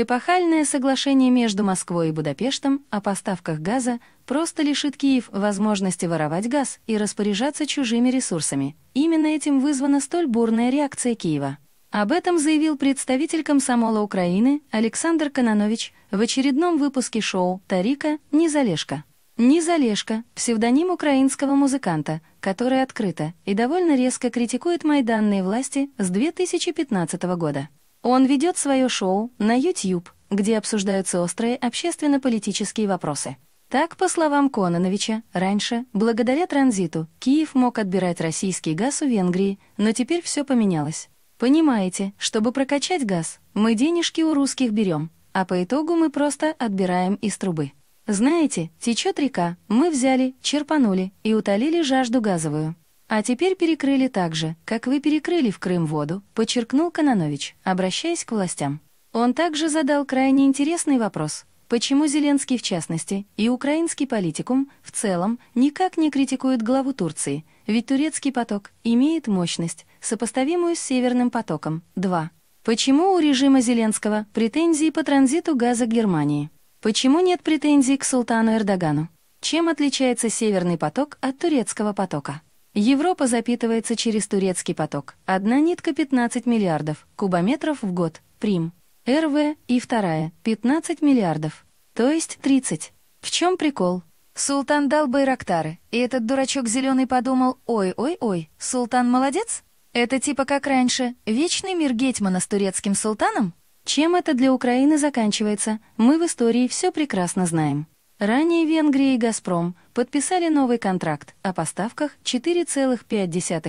Эпохальное соглашение между Москвой и Будапештом о поставках газа просто лишит Киев возможности воровать газ и распоряжаться чужими ресурсами. Именно этим вызвана столь бурная реакция Киева. Об этом заявил представитель комсомола Украины Александр Кононович в очередном выпуске шоу «Тарика. Незалежка». Незалежка – псевдоним украинского музыканта, который открыто и довольно резко критикует майданные власти с 2015 года. Он ведет свое шоу на YouTube, где обсуждаются острые общественно-политические вопросы. Так, по словам Кононовича, раньше, благодаря транзиту, Киев мог отбирать российский газ у Венгрии, но теперь все поменялось. Понимаете, чтобы прокачать газ, мы денежки у русских берем, а по итогу мы просто отбираем из трубы. Знаете, течет река, мы взяли, черпанули и утолили жажду газовую. А теперь перекрыли так же, как вы перекрыли в Крым воду, подчеркнул Кононович, обращаясь к властям. Он также задал крайне интересный вопрос. Почему Зеленский в частности и украинский политикум в целом никак не критикуют главу Турции, ведь турецкий поток имеет мощность, сопоставимую с Северным потоком 2. Почему у режима Зеленского претензии по транзиту газа к Германии? Почему нет претензий к султану Эрдогану? Чем отличается Северный поток от турецкого потока? Европа запитывается через турецкий поток. Одна нитка 15 миллиардов кубометров в год, прим. РВ и вторая 15 миллиардов, то есть 30. В чем прикол? Султан дал Байрактары, и этот дурачок зеленый подумал «Ой-ой-ой, Султан молодец?» Это типа как раньше, вечный мир Гетьмана с турецким султаном? Чем это для Украины заканчивается, мы в истории все прекрасно знаем. Ранее Венгрия и «Газпром» подписали новый контракт о поставках 4,5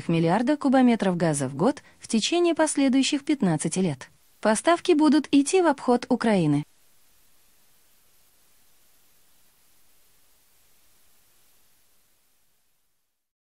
миллиарда кубометров газа в год в течение последующих 15 лет. Поставки будут идти в обход Украины.